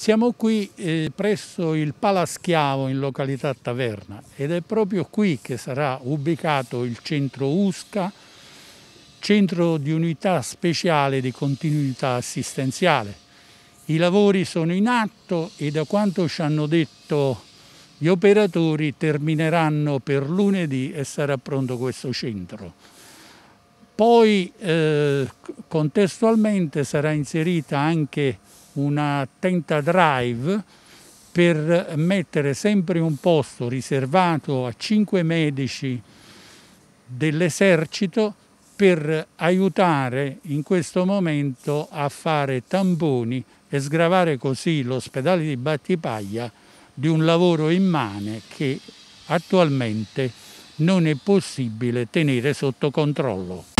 Siamo qui eh, presso il Palaschiavo in località Taverna ed è proprio qui che sarà ubicato il centro USCA, centro di unità speciale di continuità assistenziale. I lavori sono in atto e da quanto ci hanno detto gli operatori termineranno per lunedì e sarà pronto questo centro. Poi eh, contestualmente sarà inserita anche una tenta drive per mettere sempre un posto riservato a cinque medici dell'esercito per aiutare in questo momento a fare tamponi e sgravare così l'ospedale di Battipaglia di un lavoro immane che attualmente non è possibile tenere sotto controllo.